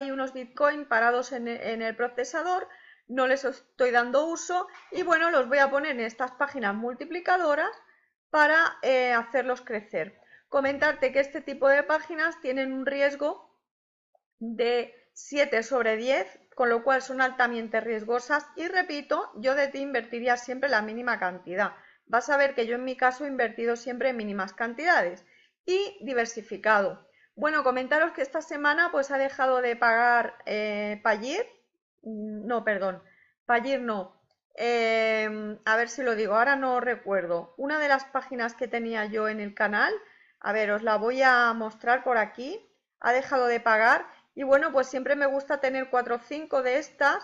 hay unos Bitcoin parados e, en el procesador, no les estoy dando uso y bueno, los voy a poner en estas páginas multiplicadoras para eh, hacerlos crecer. Comentarte que este tipo de páginas tienen un riesgo de 7 sobre 10, con lo cual son altamente riesgosas y repito, yo de ti invertiría siempre la mínima cantidad. Vas a ver que yo en mi caso he invertido siempre en mínimas cantidades y diversificado. Bueno, comentaros que esta semana pues ha dejado de pagar eh, no, perdón, Pallir no, em, a ver si lo digo, ahora no recuerdo, una de las páginas que tenía yo en el canal, a ver, os la voy a mostrar por aquí, ha dejado de pagar y bueno, pues siempre me gusta tener cuatro o cinco de estas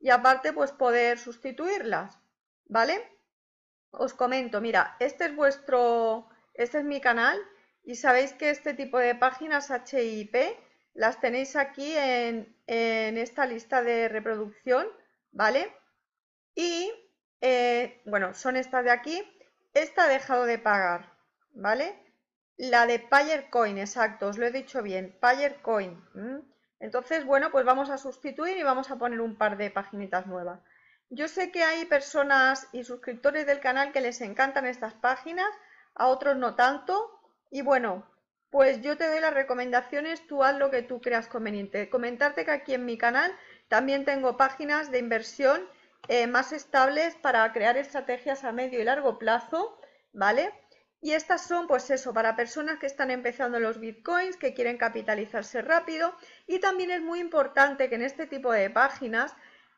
y aparte pues poder sustituirlas, ¿vale? Os comento, mira, este es vuestro, este es mi canal y sabéis que este tipo de páginas HIP las tenéis aquí en, esta lista de reproducción, ¿vale? Y, eh, bueno, son estas de aquí. Esta ha dejado de pagar, ¿vale? La de Payercoin, exacto, os lo he dicho bien, Payercoin. Entonces, bueno, pues vamos a sustituir y vamos a poner un par de paginitas nuevas. Yo sé que hay personas y suscriptores del canal que les encantan estas páginas, a otros no tanto, y bueno, pues yo te doy las recomendaciones, tú haz lo que tú creas conveniente. Comentarte que aquí en mi canal también tengo páginas de inversión eh, más estables para crear estrategias a medio y largo plazo, ¿vale? Y estas son, pues eso, para personas que están empezando los bitcoins, que quieren capitalizarse rápido. Y también es muy importante que en este tipo de páginas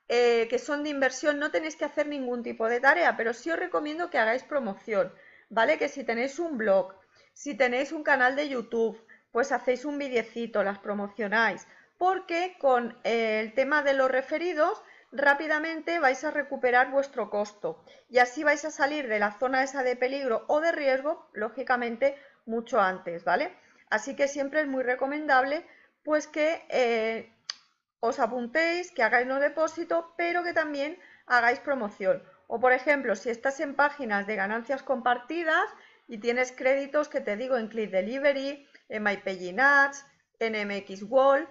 eh, que son de inversión no tenéis que hacer ningún tipo de tarea, pero sí os recomiendo que hagáis promoción, ¿vale? Que si tenéis un blog, si tenéis un canal de YouTube, pues hacéis un videocito, las promocionáis, porque con eh, el tema de los referidos rápidamente vais a recuperar vuestro costo y así vais a salir de la zona esa de peligro o de riesgo, lógicamente, mucho antes, ¿vale? Así que siempre es muy recomendable pues que eh, os apuntéis, que hagáis un depósito pero que también hagáis promoción. O por ejemplo, si estás en páginas de ganancias compartidas, y tienes créditos que te digo en Click Delivery, en MyPaging en MX Wall,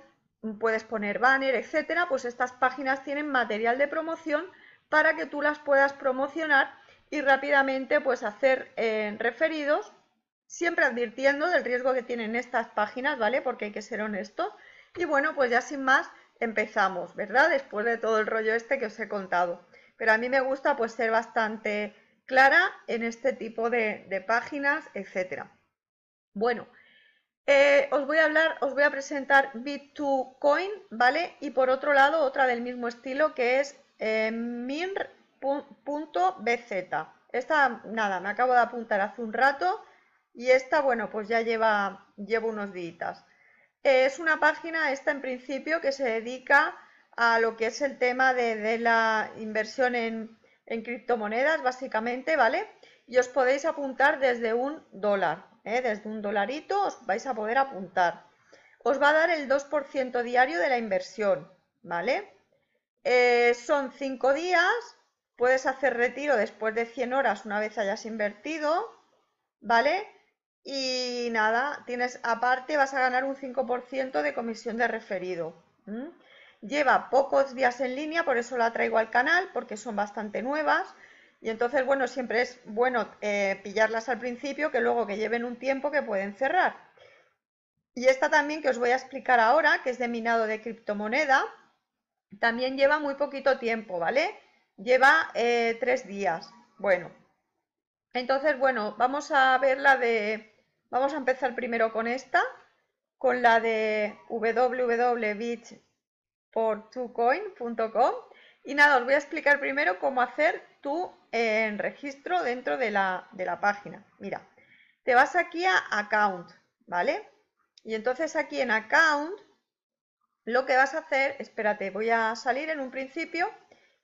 puedes poner banner, etcétera, pues estas páginas tienen material de promoción para que tú las puedas promocionar y rápidamente pues hacer eh, referidos, siempre advirtiendo del riesgo que tienen estas páginas, ¿vale? Porque hay que ser honesto, Y bueno, pues ya sin más empezamos, ¿verdad? Después de todo el rollo este que os he contado. Pero a mí me gusta pues ser bastante clara en este tipo de, páginas, etcétera. Bueno, eh, os voy a hablar, os voy a presentar Bit2Coin, ¿vale? Y por otro lado, otra del mismo estilo que es eh, Esta, nada, me acabo de apuntar hace un rato y esta, bueno, pues ya lleva, lleva unos días. Eh, es una página, esta en principio, que se dedica a lo que es el tema de la inversión en, en criptomonedas básicamente, ¿vale? Y os podéis apuntar desde un dólar, ¿eh? desde un dolarito os vais a poder apuntar. Os va a dar el 2% diario de la inversión, ¿vale? Eh, son 5 días, puedes hacer retiro después de 100 horas una vez hayas invertido, ¿vale? Y nada, tienes aparte, vas a ganar un 5% de comisión de referido. Lleva pocos días en línea, por eso la traigo al canal, porque son bastante nuevas. Y entonces, bueno, siempre es bueno eh, pillarlas al principio, que luego que lleven un tiempo que pueden cerrar. Y esta también que os voy a explicar ahora, que es de minado de criptomoneda, también lleva muy poquito tiempo, ¿vale? Lleva eh, tres días. Bueno, entonces, bueno, vamos a ver la de... Vamos a empezar primero con esta, con la de www.beach por 2coin.com y nada, os voy a explicar primero cómo hacer tu eh, registro dentro de la, de la, página. Mira, te vas aquí a Account, ¿vale? Y entonces aquí en Account lo que vas a hacer, espérate, voy a salir en un principio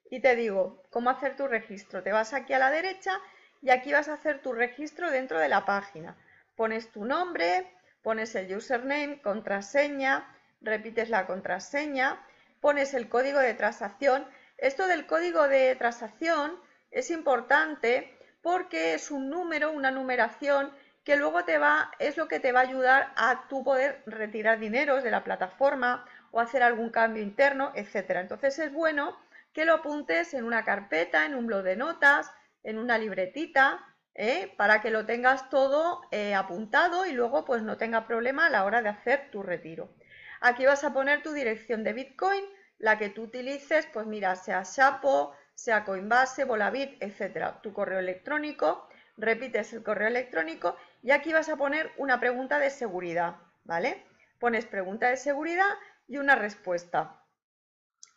y te digo cómo hacer tu registro. Te vas aquí a la derecha y aquí vas a hacer tu registro dentro de la página. Pones tu nombre, pones el username, contraseña, repites la contraseña pones el código de transacción. Esto del código de transacción es importante porque es un número, una numeración que luego te va, es lo que te va a ayudar a tú poder retirar dinero de la plataforma o hacer algún cambio interno, etcétera. Entonces es bueno que lo apuntes en una carpeta, en un blog de notas, en una libretita, ¿eh? para que lo tengas todo eh, apuntado y luego pues no tenga problema a la hora de hacer tu retiro. Aquí vas a poner tu dirección de Bitcoin la que tú utilices, pues mira, sea Sapo, sea Coinbase, Volavit, etcétera, tu correo electrónico, repites el correo electrónico y aquí vas a poner una pregunta de seguridad, ¿vale? Pones pregunta de seguridad y una respuesta,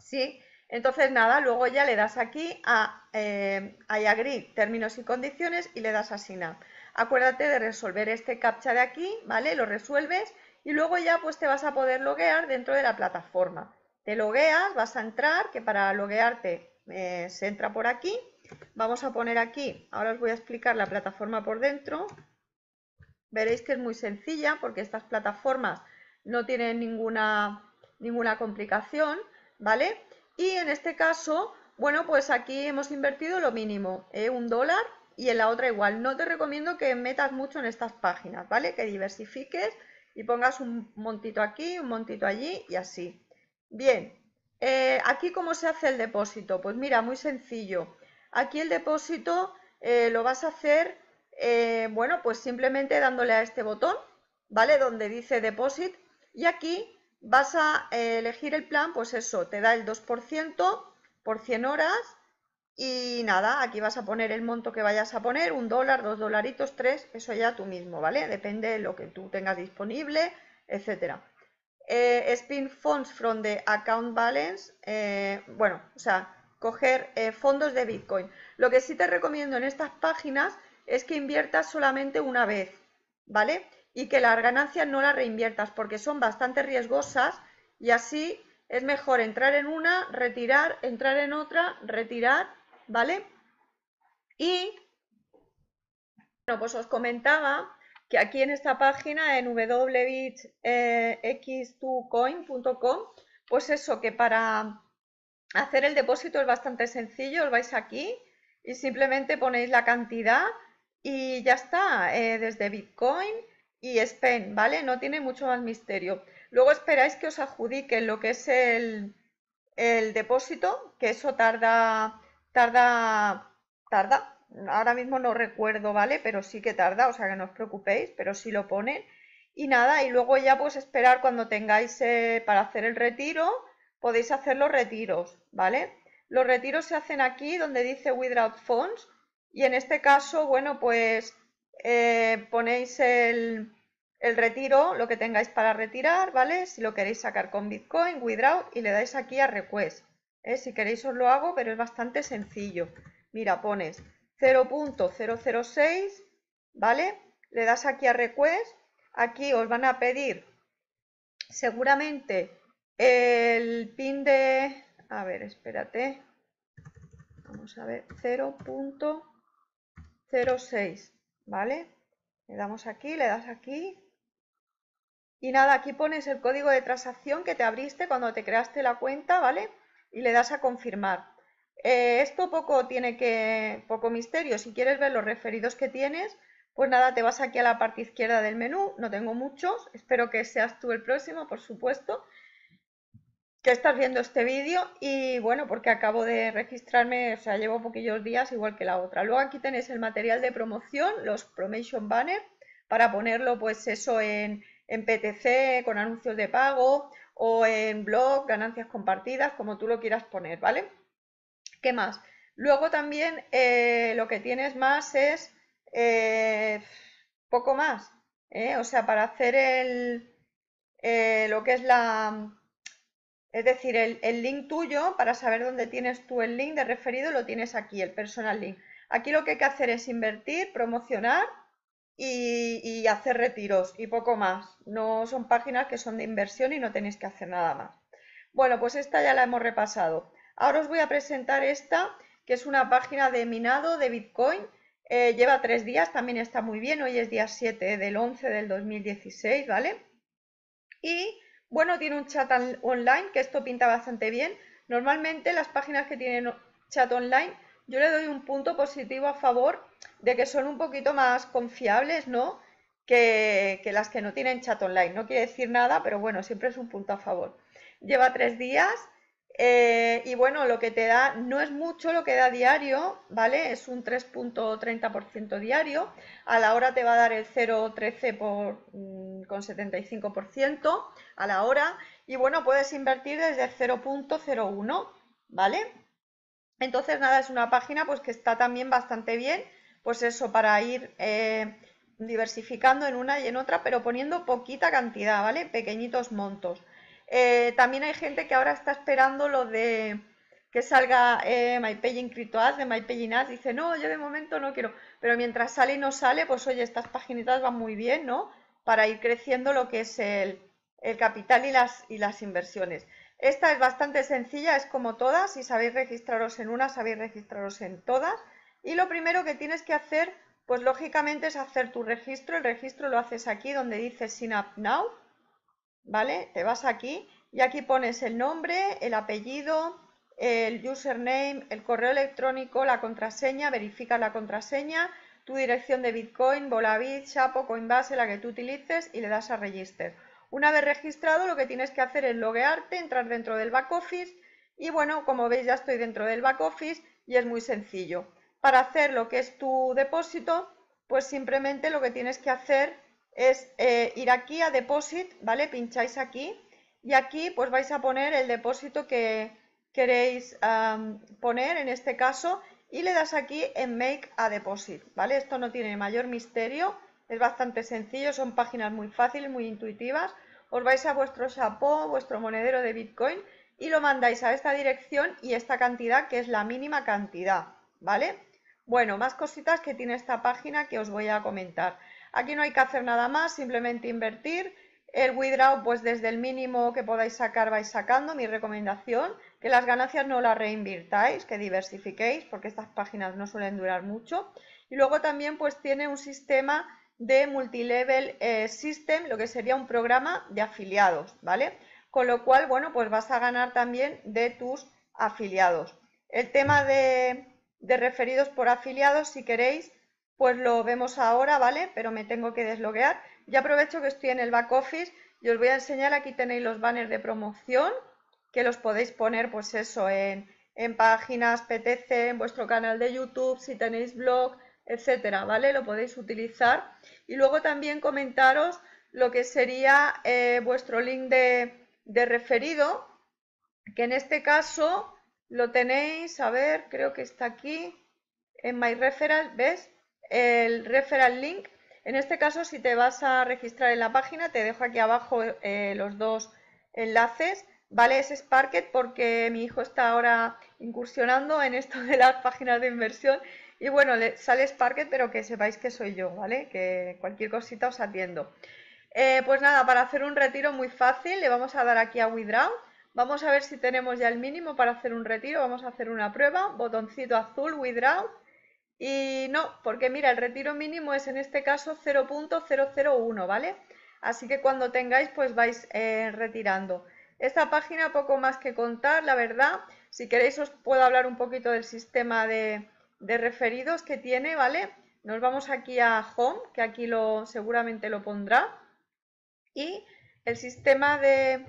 ¿sí? Entonces nada, luego ya le das aquí a, eh, términos y condiciones y le das a Acuérdate de resolver este captcha de aquí, ¿vale? Lo resuelves y luego ya pues te vas a poder loguear dentro de la plataforma te logueas, vas a entrar, que para loguearte eh, se entra por aquí. Vamos a poner aquí, ahora os voy a explicar la plataforma por dentro. Veréis que es muy sencilla porque estas plataformas no tienen ninguna, ninguna complicación, ¿vale? Y en este caso, bueno, pues aquí hemos invertido lo mínimo, eh, un dólar y en la otra igual. No te recomiendo que metas mucho en estas páginas, ¿vale? Que diversifiques y pongas un montito aquí, un montito allí y así, Bien, eh, aquí cómo se hace el depósito. Pues mira, muy sencillo. Aquí el depósito eh, lo vas a hacer, eh, bueno, pues simplemente dándole a este botón, ¿vale? Donde dice deposit. Y aquí vas a elegir el plan, pues eso, te da el 2% por 100 horas. Y nada, aquí vas a poner el monto que vayas a poner, un dólar, dos dolaritos, tres, eso ya tú mismo, ¿vale? Depende de lo que tú tengas disponible, etcétera. Eh, spin funds from the account balance, eh, bueno, o sea, coger eh, fondos de Bitcoin. Lo que sí te recomiendo en estas páginas es que inviertas solamente una vez, ¿vale? Y que las ganancias no las reinviertas porque son bastante riesgosas y así es mejor entrar en una, retirar, entrar en otra, retirar, ¿vale? Y, bueno, pues os comentaba que aquí en esta página, en www.x2coin.com, pues eso, que para hacer el depósito es bastante sencillo, os vais aquí y simplemente ponéis la cantidad y ya está, eh, desde Bitcoin y Spend, ¿vale? No tiene mucho más misterio. Luego esperáis que os adjudiquen lo que es el, el depósito, que eso tarda, tarda, tarda ahora mismo no recuerdo, ¿vale? Pero sí que tarda, o sea que no os preocupéis, pero sí lo ponen. Y nada, y luego ya pues esperar cuando tengáis eh, para hacer el retiro, podéis hacer los retiros, ¿vale? Los retiros se hacen aquí donde dice Without Funds y en este caso, bueno, pues eh, ponéis el, el retiro, lo que tengáis para retirar, ¿vale? Si lo queréis sacar con Bitcoin, Withdraw y le dais aquí a Request. ¿eh? Si queréis os lo hago, pero es bastante sencillo. Mira, pones 0.006, ¿vale? Le das aquí a request, aquí os van a pedir seguramente el pin de, a ver, espérate, vamos a ver, 0.06, ¿vale? Le damos aquí, le das aquí, y nada, aquí pones el código de transacción que te abriste cuando te creaste la cuenta, ¿vale? Y le das a confirmar. Eh, esto poco tiene que, poco misterio. Si quieres ver los referidos que tienes, pues nada, te vas aquí a la parte izquierda del menú. No tengo muchos. Espero que seas tú el próximo, por supuesto, que estás viendo este vídeo. Y bueno, porque acabo de registrarme, o sea, llevo poquillos días igual que la otra. Luego aquí tenéis el material de promoción, los promotion banner, para ponerlo pues eso en, en PTC, con anuncios de pago o en blog, ganancias compartidas, como tú lo quieras poner, ¿vale? ¿Qué más? Luego también eh, lo que tienes más es eh, poco más. ¿eh? O sea, para hacer el, lo que es la... Es decir, el, link tuyo, para saber dónde tienes tú el link de referido, lo tienes aquí, el personal link. Aquí lo que hay que hacer es invertir, promocionar y, y hacer retiros y poco más. No son páginas que son de inversión y no tenéis que hacer nada más. Bueno, pues esta ya la hemos repasado. Ahora os voy a presentar esta, que es una página de minado de Bitcoin. Eh, lleva tres días, también está muy bien. Hoy es día 7 del 11 del 2016, ¿vale? Y bueno, tiene un chat online, que esto pinta bastante bien. Normalmente las páginas que tienen chat online, yo le doy un punto positivo a favor de que son un poquito más confiables, ¿no? que, las que no tienen chat online. No quiere decir nada, pero bueno, siempre es un punto a favor. Lleva tres días, eh, y bueno, lo que te da, no es mucho lo que da diario, ¿vale? Es un 3.30% diario. A la hora te va a dar el 0.13 por, mm, con 75% a la hora. Y bueno, puedes invertir desde 0.01, ¿vale? Entonces, nada, es una página pues que está también bastante bien, pues eso, para ir eh, diversificando en una y en otra, pero poniendo poquita cantidad, ¿vale? Pequeñitos montos. Eh, también hay gente que ahora está esperando lo de que salga eh, CryptoAds de MyPageInAds. Dice, no, yo de momento no quiero. Pero mientras sale y no sale, pues oye, estas paginitas van muy bien, ¿no? Para ir creciendo lo que es el, capital y las, y las inversiones. Esta es bastante sencilla, es como todas. Si sabéis registraros en una, sabéis registraros en todas. Y lo primero que tienes que hacer, pues lógicamente es hacer tu registro. El registro lo haces aquí donde dice Sign Now. ¿vale? Te vas aquí y aquí pones el nombre, el apellido, el username, el correo electrónico, la contraseña, verifica la contraseña, tu dirección de Bitcoin, Bolavit, Chapo, Coinbase, la que tú utilices y le das a Register. Una vez registrado lo que tienes que hacer es loguearte, entrar dentro del back office y bueno, como veis ya estoy dentro del back office y es muy sencillo. Para hacer lo que es tu depósito, pues simplemente lo que tienes que hacer es eh, ir aquí a Deposit, ¿vale? Pincháis aquí y aquí pues vais a poner el depósito que queréis poner en este caso y le das aquí en Make a Deposit, ¿vale? Esto no tiene mayor misterio, es bastante sencillo, son páginas muy fáciles, muy intuitivas. Os vais a vuestro chapeau, vuestro monedero de Bitcoin y lo mandáis a esta dirección y esta cantidad que es la mínima cantidad, ¿vale? Bueno, más cositas que tiene esta página que os voy a comentar. Aquí no hay que hacer nada más, simplemente invertir. El withdraw, pues desde el mínimo que podáis sacar vais sacando. Mi recomendación, que las ganancias no las reinvirtáis, que diversifiquéis, porque estas páginas no suelen durar mucho. Y luego también pues tiene un sistema de multilevel eh, system, lo que sería un programa de afiliados, ¿vale? Con lo cual, bueno, pues vas a ganar también de tus afiliados. El tema de referidos por afiliados, si queréis, pues lo vemos ahora, ¿vale? Pero me tengo que desloguear. Ya aprovecho que estoy en el back office y os voy a enseñar, aquí tenéis los banners de promoción, que los podéis poner, pues eso, en, páginas PTC, en vuestro canal de YouTube, si tenéis blog, etcétera, ¿vale? Lo podéis utilizar. Y luego también comentaros lo que sería eh, vuestro link de, de referido, que en este caso lo tenéis, a ver, creo que está aquí, en My Referral, ¿ves? el referral link. En este caso, si te vas a registrar en la página, te dejo aquí abajo eh, los dos enlaces. ¿Vale? Es Sparket porque mi hijo está ahora incursionando en esto de las páginas de inversión. Y bueno, le sale Sparket, pero que sepáis que soy yo, ¿vale? Que cualquier cosita os atiendo. Eh, pues nada, para hacer un retiro muy fácil, le vamos a dar aquí a Withdraw. Vamos a ver si tenemos ya el mínimo para hacer un retiro. Vamos a hacer una prueba. Botoncito azul, Withdraw. Y no, porque mira, el retiro mínimo es en este caso 0.001, ¿vale? Así que cuando tengáis, pues vais eh, retirando. Esta página poco más que contar, la verdad. Si queréis os puedo hablar un poquito del sistema de, de referidos que tiene, ¿vale? Nos vamos aquí a Home, que aquí lo seguramente lo pondrá. Y el sistema de,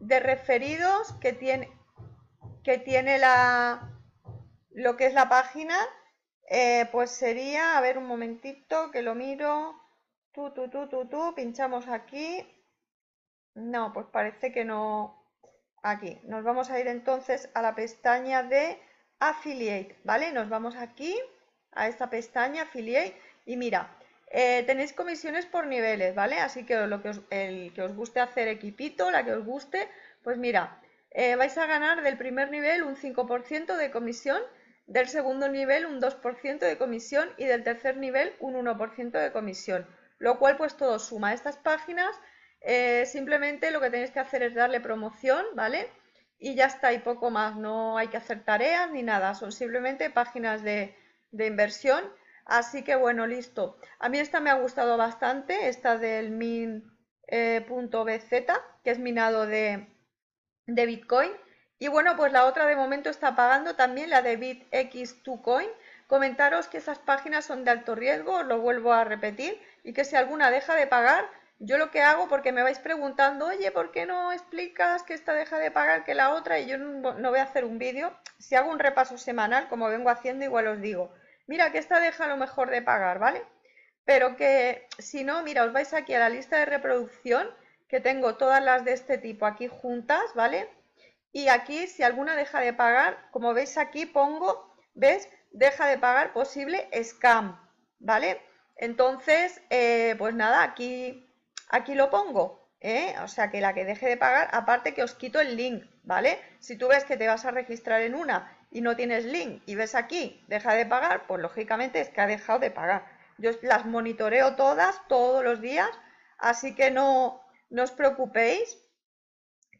de referidos que tiene, que tiene la, lo que es la página, eh, pues sería, a ver un momentito que lo miro, tú, tú, tú, tú, tú, pinchamos aquí, no, pues parece que no, aquí, nos vamos a ir entonces a la pestaña de Affiliate, ¿vale? Nos vamos aquí, a esta pestaña Affiliate, y mira, eh, tenéis comisiones por niveles, ¿vale? Así que, lo que os, el que os guste hacer equipito, la que os guste, pues mira, eh, vais a ganar del primer nivel un 5% de comisión del segundo nivel un 2% de comisión y del tercer nivel un 1% de comisión, lo cual pues todo suma. Estas páginas eh, simplemente lo que tenéis que hacer es darle promoción, ¿vale? Y ya está, y poco más, no hay que hacer tareas ni nada, son simplemente páginas de, inversión. Así que bueno, listo. A mí esta me ha gustado bastante, esta del min.bz, eh, que es minado de, de Bitcoin. Y bueno, pues la otra de momento está pagando también, la de BitX2Coin. Comentaros que esas páginas son de alto riesgo, os lo vuelvo a repetir, y que si alguna deja de pagar, yo lo que hago, porque me vais preguntando, oye, ¿por qué no explicas que esta deja de pagar que la otra? Y yo no voy a hacer un vídeo. Si hago un repaso semanal, como vengo haciendo, igual os digo, mira, que esta deja lo mejor de pagar, ¿vale? Pero que si no, mira, os vais aquí a la lista de reproducción, que tengo todas las de este tipo aquí juntas, ¿vale? Y aquí, si alguna deja de pagar, como veis aquí pongo, ¿ves? Deja de pagar posible scam, ¿vale? Entonces, eh, pues nada, aquí, aquí lo pongo, ¿eh? O sea, que la que deje de pagar, aparte que os quito el link, ¿vale? Si tú ves que te vas a registrar en una y no tienes link y ves aquí, deja de pagar, pues lógicamente es que ha dejado de pagar. Yo las monitoreo todas, todos los días, así que no, no os preocupéis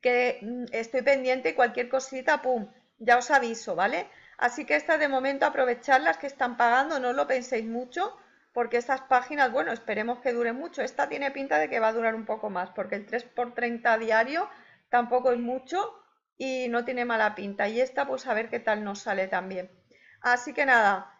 que mm, estoy pendiente y cualquier cosita, pum, ya os aviso, ¿vale? Así que esta de momento aprovecharlas que están pagando, no lo penséis mucho, porque estas páginas, bueno, esperemos que dure mucho. Esta tiene pinta de que va a durar un poco más, porque el 3x30 diario tampoco es mucho y no tiene mala pinta. Y esta, pues a ver qué tal nos sale también. Así que nada,